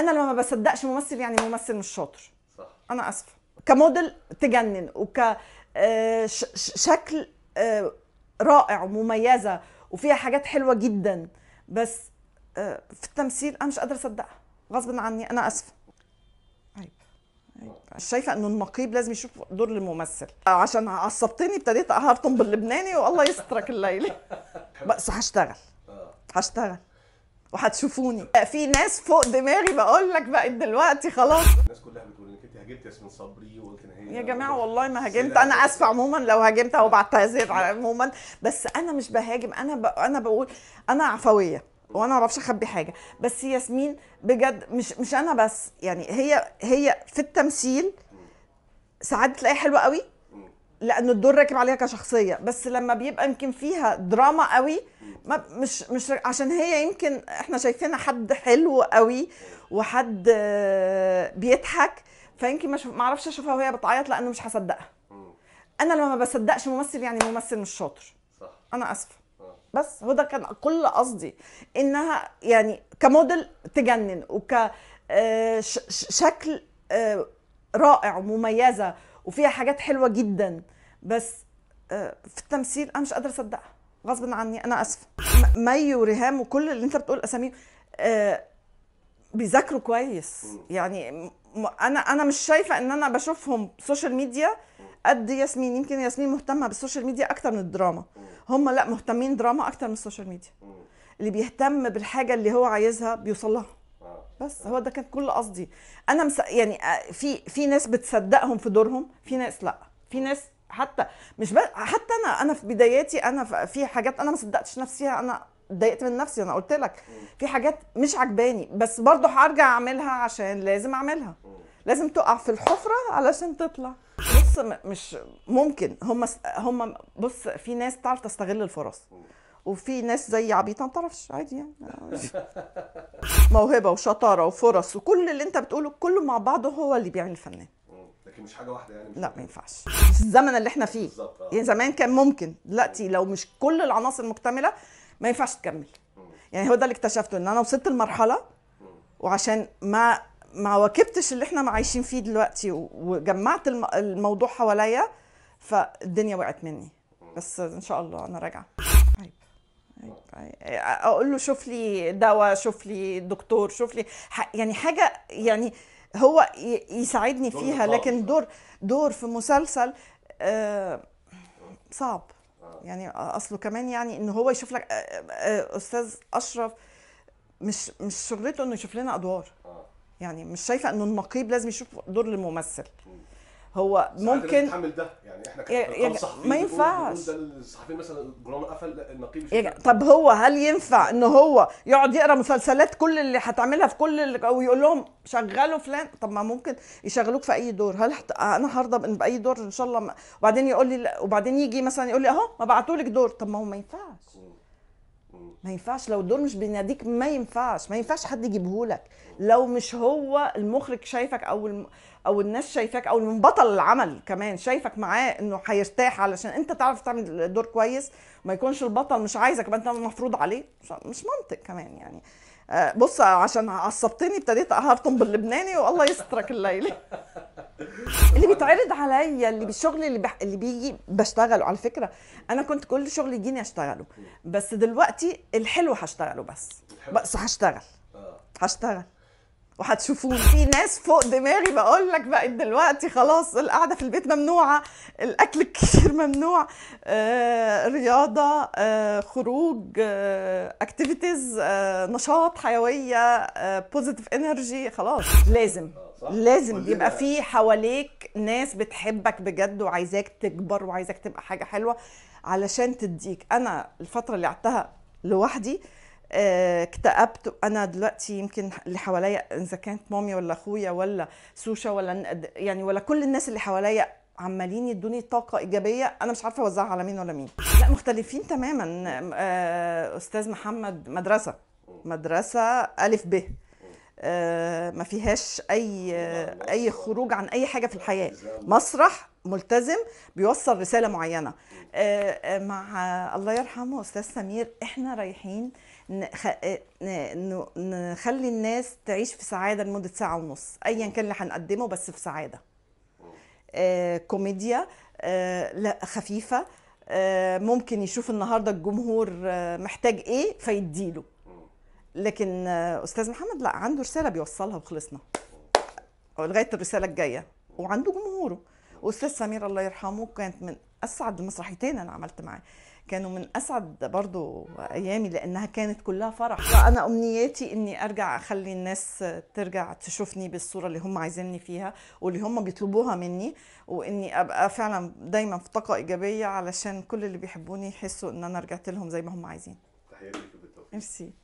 انا لما ما بصدقش ممثل يعني ممثل مش شاطر صح انا اسفه كموديل تجنن وك آه، شكل آه، رائع ومميزه وفيها حاجات حلوه جدا بس آه، في التمثيل انا مش قادره اصدقها غصب عني انا اسفه عيب عيب شايفه انه النقيب لازم يشوف دور الممثل عشان عصبتني ابتديت اهرطم باللبناني والله يسترك الليله بس هشتغل هشتغل وهتشوفوني في ناس فوق دماغي بقول لك بقت دلوقتي خلاص الناس كلها بتقول انك انت هاجمت ياسمين صبري وقلت هي يا جماعه والله ما هاجمت انا اسفه عموما لو هاجمت او بعتذر عموما بس انا مش بهاجم انا ب... انا بقول انا عفويه وانا ما اعرفش اخبي حاجه بس ياسمين بجد مش مش انا بس يعني هي هي في التمثيل ساعات بتلاقيها حلوه قوي لان الدور راكب عليها كشخصيه بس لما بيبقى يمكن فيها دراما قوي ما مش مش عشان هي يمكن احنا شايفينها حد حلو قوي وحد آه، بيضحك فيمكن ما اعرفش اشوفها وهي بتعيط لانه مش هصدقها انا لما ما بصدقش ممثل يعني ممثل مش شاطر صح انا اسفه اه. بس هو ده كان كل قصدي انها يعني كموديل تجنن وك آه، شكل رائع ومميزه وفيها حاجات حلوه جدا بس في التمثيل انا مش قادره اصدقها غصب عني انا اسفه مي وريهام وكل اللي انت بتقول اساميهم آه بيذاكروا كويس يعني انا انا مش شايفه ان انا بشوفهم سوشيال ميديا قد ياسمين يمكن ياسمين مهتمه بالسوشيال ميديا اكتر من الدراما هم لا مهتمين دراما اكتر من السوشيال ميديا اللي بيهتم بالحاجه اللي هو عايزها بيوصل لها آه. بس هو ده كان كل قصدي انا مس... يعني آه، في في ناس بتصدقهم في دورهم في ناس لا في ناس حتى مش بس حتى انا انا في بداياتي انا في حاجات انا ما صدقتش نفسيها انا اتضايقت من نفسي انا قلت لك في حاجات مش عجباني بس برضه هرجع اعملها عشان لازم اعملها لازم تقع في الحفره علشان تطلع بص مش ممكن هم هم بص في ناس تعرف تستغل الفرص وفي ناس زي عبيطه ما تعرفش عادي يعني موهبه وشطاره وفرص وكل اللي انت بتقوله كله مع بعضه هو اللي بيعمل الفنان لكن مش حاجه واحده يعني مش لا ما ينفعش الزمن اللي احنا فيه بالظبط آه. يعني زمان كان ممكن دلوقتي لو مش كل العناصر مكتمله ما ينفعش تكمل يعني هو ده اللي اكتشفته ان انا وصلت لمرحله وعشان ما ما واكبتش اللي احنا عايشين فيه دلوقتي وجمعت الموضوع حواليا فالدنيا وقعت مني بس ان شاء الله انا راجعه عيب عيب آه. اقول له شوف لي دواء شوف لي دكتور شوف لي يعني حاجه يعني هو يساعدني فيها لكن دور دور في مسلسل آه، صعب آه. يعني اصله كمان يعني ان هو يشوف لك آه، استاذ اشرف مش مش شغلته انه يشوف لنا ادوار يعني مش شايفه انه النقيب لازم يشوف دور الممثل هو ممكن تحمل ده يعني احنا ما ينفعش الصحفيين مثلا جرام قفل النقيب طب هو هل ينفع ان هو يقعد يقرا مسلسلات كل اللي هتعملها في كل اللي ويقول لهم شغلوا فلان طب ما ممكن يشغلوك في اي دور هل حت... انا هرضى باي دور ان شاء الله ما... وبعدين يقول لي وبعدين يجي مثلا يقول لي اهو ما بعتولك دور طب ما هو ما ينفعش ما ينفعش لو الدور مش بيناديك ما ينفعش ما ينفعش حد يجيبهولك لو مش هو المخرج شايفك او الم... او الناس شايفاك او بطل العمل كمان شايفك معاه انه هيرتاح علشان انت تعرف تعمل الدور كويس ما يكونش البطل مش عايزك يبقى انت مفروض عليه مش منطق كمان يعني آه، بص عشان عصبتني ابتديت اهرطم باللبناني والله يسترك الليله اللي بيتعرض عليا اللي بالشغل اللي بح... اللي بيجي بشتغله على فكره انا كنت كل شغل يجيني اشتغله بس دلوقتي الحلو هشتغله بس بس هشتغل آه. هشتغل وهتشوفوني في ناس فوق دماغي بقول لك بقت دلوقتي خلاص القعده في البيت ممنوعه الاكل كتير ممنوع آه، رياضه آه، خروج اكتيفيتيز آه،, آه، نشاط حيويه بوزيتيف آه، انرجي خلاص لازم لازم يبقى في حواليك ناس بتحبك بجد وعايزاك تكبر وعايزاك تبقى حاجه حلوه علشان تديك انا الفتره اللي قعدتها لوحدي آه، اكتئبت انا دلوقتي يمكن اللي حواليا اذا كانت مامي ولا اخويا ولا سوشا ولا يعني ولا كل الناس اللي حواليا عمالين يدوني طاقه ايجابيه انا مش عارفه اوزعها على مين ولا مين لا مختلفين تماما آه، استاذ محمد مدرسه مدرسه الف ب آه، ما فيهاش اي آه، اي خروج عن اي حاجه في الحياه مسرح ملتزم بيوصل رساله معينه آه، مع الله يرحمه استاذ سمير احنا رايحين نخلي الناس تعيش في سعاده لمده ساعه ونص ايا كان اللي هنقدمه بس في سعاده كوميديا لا خفيفه ممكن يشوف النهارده الجمهور محتاج ايه فيديله لكن استاذ محمد لا عنده رساله بيوصلها وخلصنا لغايه الرساله الجايه وعنده جمهوره واستاذ سمير الله يرحمه كانت من اسعد المسرحيتين انا عملت معاه كانوا من اسعد برضو ايامي لانها كانت كلها فرح وانا امنياتي اني ارجع اخلي الناس ترجع تشوفني بالصوره اللي هم عايزيني فيها واللي هم بيطلبوها مني واني ابقى فعلا دايما في طاقه ايجابيه علشان كل اللي بيحبوني يحسوا ان انا رجعت لهم زي ما هم عايزين تحياتي ميرسي